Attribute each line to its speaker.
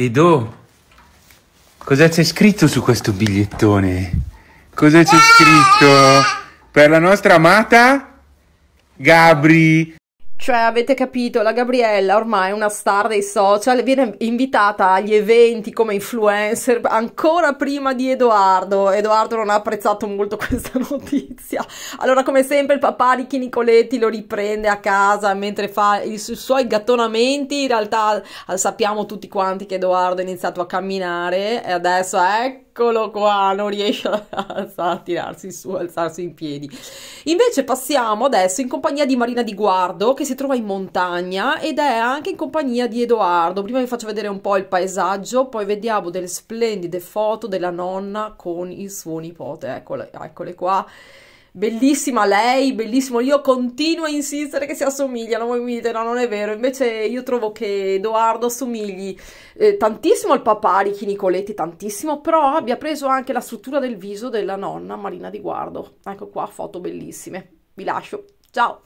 Speaker 1: Edo, cosa c'è scritto su questo bigliettone? Cosa c'è scritto? Per la nostra amata Gabri,
Speaker 2: cioè, avete capito, la Gabriella ormai è una star dei social, viene invitata agli eventi come influencer ancora prima di Edoardo. Edoardo non ha apprezzato molto questa notizia. Allora, come sempre, il papà di Chi Nicoletti lo riprende a casa mentre fa i, su suoi gattonamenti. In realtà sappiamo tutti quanti che Edoardo è iniziato a camminare e adesso ecco eccolo qua, non riesce a, a tirarsi su, alzarsi in piedi. Invece passiamo adesso in compagnia di Marina di Guardo, che si trova in montagna ed è anche in compagnia di Edoardo. Prima vi faccio vedere un po' il paesaggio, poi vediamo delle splendide foto della nonna con il suo nipote, eccole, eccole qua bellissima lei, bellissimo, io continuo a insistere che si assomigliano, voi mi dite no non è vero, invece io trovo che Edoardo assomigli eh, tantissimo al papà Ricchi Nicoletti, tantissimo, però abbia preso anche la struttura del viso della nonna Marina Di Guardo, ecco qua foto bellissime, vi lascio, ciao!